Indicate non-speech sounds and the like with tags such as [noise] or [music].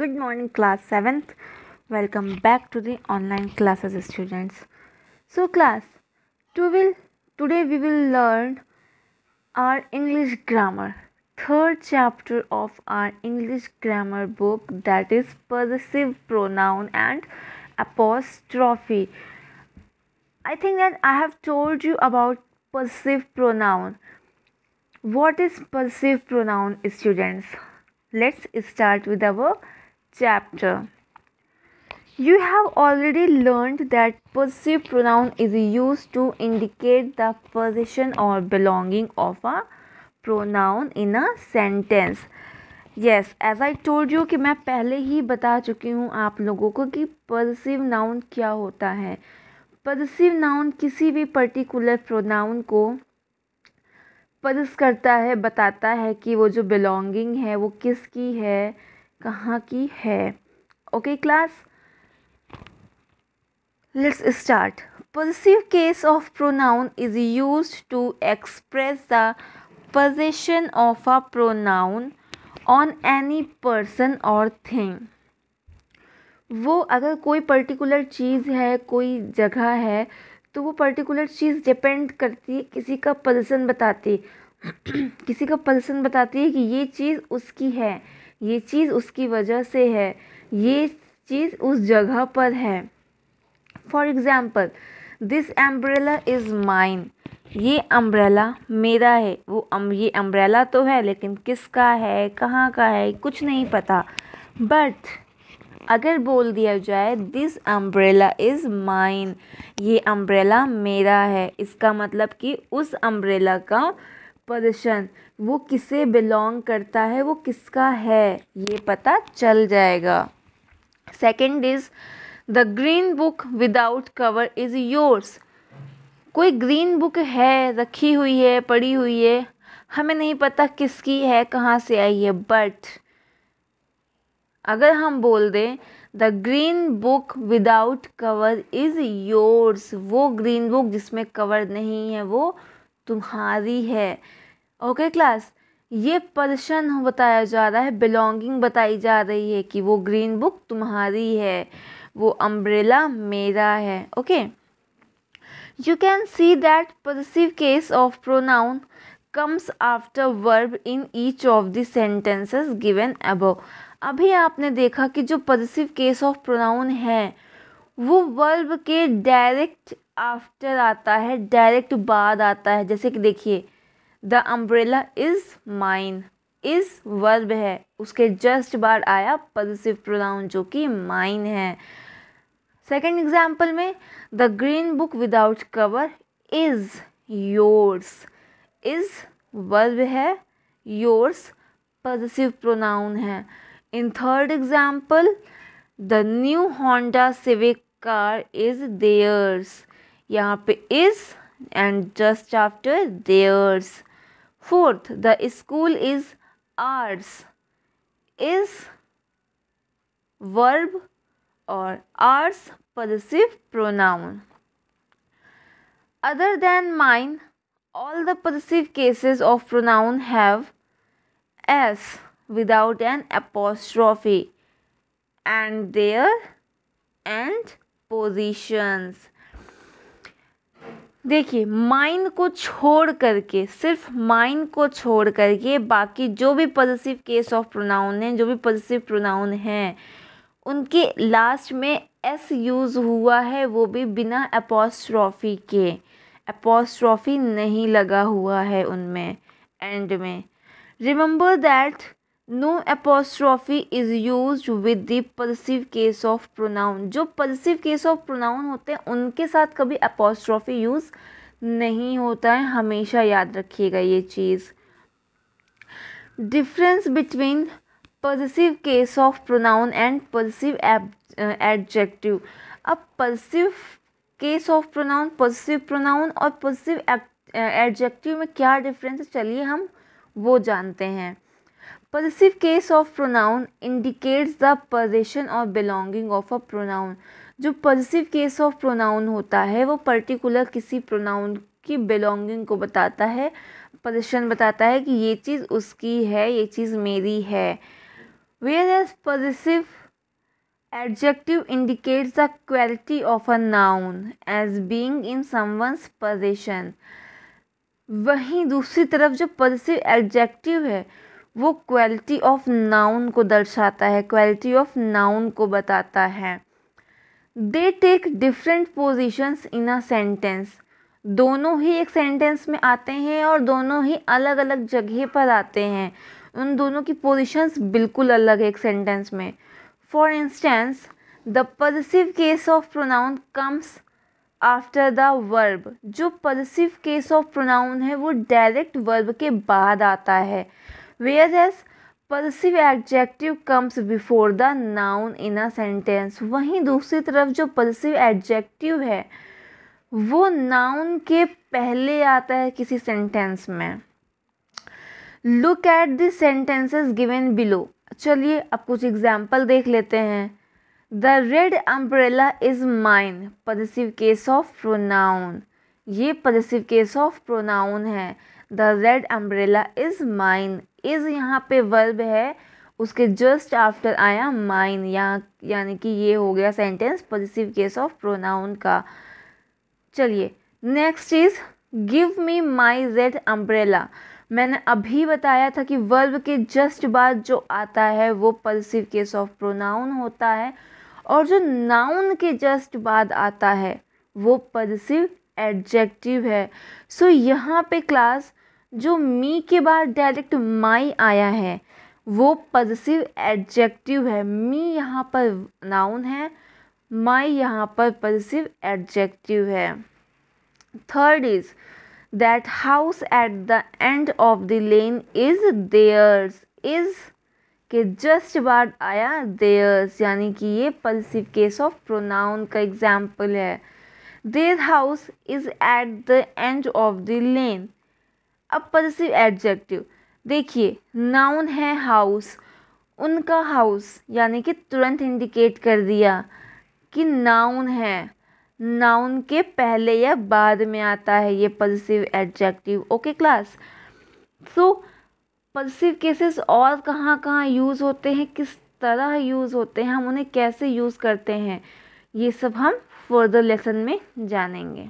good morning class 7th welcome back to the online classes students so class today we will learn our english grammar third chapter of our english grammar book that is possessive pronoun and apostrophe i think that i have told you about possessive pronoun what is possessive pronoun students let's start with our chapter. You have already learned that possessive pronoun is used to indicate the position or belonging of a pronoun in a sentence. yes as i told you ki main pehle hi bata chuki hu aap logo ko ki possessive noun kya hota hai possessive noun kisi bhi particular pronoun ko possess करता है बताता है कि वो जो belonging है वो किसकी है कहाँ की है okay class let's start positive case of pronoun is use to express the position of a pronoun on any person or thing वो अगर कोई पर्टिकुलर चीज़ है कोई जगह है तो वो पर्टिकुलर चीज़ डिपेंड करती है किसी का पोजेसन बताती [clears throat] किसी का पल्सन बताती है कि ये चीज़ उसकी है ये चीज़ उसकी वजह से है ये चीज़ उस जगह पर है for example this umbrella is mine ये अम्ब्रेला मेरा है वो अम ये अम्ब्रेला तो है लेकिन किसका है कहाँ का है कुछ नहीं पता बट अगर बोल दिया जाए दिस अम्ब्रेला इज़ माइन ये अम्ब्रेला मेरा है इसका मतलब कि उस अम्ब्रेला का पोजिशन वो किसे बिलोंग करता है वो किसका है ये पता चल जाएगा second is the green book without cover is yours कोई ग्रीन बुक है रखी हुई है पड़ी हुई है हमें नहीं पता किसकी है कहाँ से आई है बट अगर हम बोल दें the green book without cover is yours वो ग्रीन बुक जिसमें कवर नहीं है वो तुम्हारी है ओके क्लास ये पर्सन बताया जा रहा है बिलोंगिंग बताई जा रही है कि वो ग्रीन बुक तुम्हारी है वो अम्ब्रेला मेरा है okay you can see that possessive case of pronoun comes after verb in each of the sentences given above अभी आपने देखा कि जो पॉजिटिव केस ऑफ प्रोनाउन है वो वर्ब के डायरेक्ट आफ्टर आता है डायरेक्ट बाद आता है जैसे कि देखिए the umbrella is mine is verb है उसके जस्ट बाद आया पॉजिटिव प्रोनाउन जो कि माइन है सेकेंड एग्जाम्पल में the green book without cover is yours is verb है योर्स पॉजिटिव प्रोनाउन है in third example the new Honda Civic car is theirs यहाँ पे is and just after theirs fourth the school is ours is verb और possessive pronoun other than mine all the possessive cases of pronoun have s without an apostrophe and their and positions देखिए mind को छोड़ करके सिर्फ mind को छोड़ करके बाकी जो भी पॉजिटिव केस ऑफ प्रोनाउन हैं जो भी पॉजिटिव प्रोनाउन हैं उनके लास्ट में एस यूज़ हुआ है वो भी बिना अपोस्ट्रॉफी के अपोस्ट्रॉफी नहीं लगा हुआ है उनमें एंड में remember that no apostrophe is use with the possessive case of pronoun जो पल्सिव केस ऑफ प्रोनाउन होते हैं उनके साथ कभी अपोस्ट्रॉफी यूज़ नहीं होता है हमेशा याद रखिएगा ये चीज़ difference between possessive case of pronoun and possessive adjective अब possessive case of pronoun possessive pronoun और पल्सिव एडजेक्टिव में क्या डिफरेंस है चलिए हम वो जानते हैं positive case of pronoun indicates the position or belonging of a pronoun जो पॉजिटिव केस ऑफ प्रोनाउन होता है वो पर्टिकुलर किसी प्रोनाउन की बिलोंगिंग को बताता है पोजिशन बताता है कि ये चीज़ उसकी है ये चीज़ मेरी है whereas positive adjective indicates the quality of a noun as being in someone's position वहीं दूसरी तरफ जो पॉजिटिव एडजेक्टिव है वो क्वालिटी ऑफ नाउन को दर्शाता है क्वालिटी ऑफ नाउन को बताता है they take different positions in a sentence दोनों ही एक सेंटेंस में आते हैं और दोनों ही अलग अलग जगह पर आते हैं उन दोनों की पोजिशंस बिल्कुल अलग है एक सेंटेंस में for instance the positive case of pronoun comes after the verb जो पॉजिटिव केस ऑफ प्रोनाउन है वो डायरेक्ट वर्ब के बाद आता है whereas possessive adjective comes before the noun in a sentence वहीं दूसरी तरफ जो पल्सिव एडजेक्टिव है वो नाउन के पहले आता है किसी सेंटेंस में look at the sentences given below चलिए अब कुछ एग्जाम्पल देख लेते हैं the red umbrella is mine possessive case of pronoun ये पॉजिटिव केस ऑफ प्रोनाउन है the red umbrella is mine is यहाँ पे वर्ब है उसके जस्ट आफ्टर आया माइन यहाँ यानी कि ये हो गया sentence positive case of pronoun का चलिए next is give me my जेड अम्ब्रेला मैंने अभी बताया था कि वर्ब के जस्ट बाद जो आता है वो पल्सिव केस ऑफ प्रोनाउन होता है और जो नाउन के जस्ट बाद आता है वो पल्सिव एडजेक्टिव है सो so, यहाँ पे क्लास जो मी के बाद डायरेक्ट माई आया है वो पॉजिटिव एडजेक्टिव है मी यहाँ पर नाउन है माई यहाँ पर पॉजिटिव एडजेक्टिव है third is that house at the end of the lane is theirs is के जस्ट बाद आया देयर्स यानी कि ये पल्सिव केस ऑफ प्रोनाउन का एग्जाम्पल है their house is at the end of the lane अब पॉजिटिव एडजेक्टिव देखिए नाउन है हाउस उनका हाउस यानी कि तुरंत इंडिकेट कर दिया कि नाउन है नाउन के पहले या बाद में आता है ये positive adjective okay class so positive cases और कहाँ कहाँ यूज़ होते हैं किस तरह यूज़ होते हैं हम उन्हें कैसे यूज़ करते हैं ये सब हम फर्दर लेसन में जानेंगे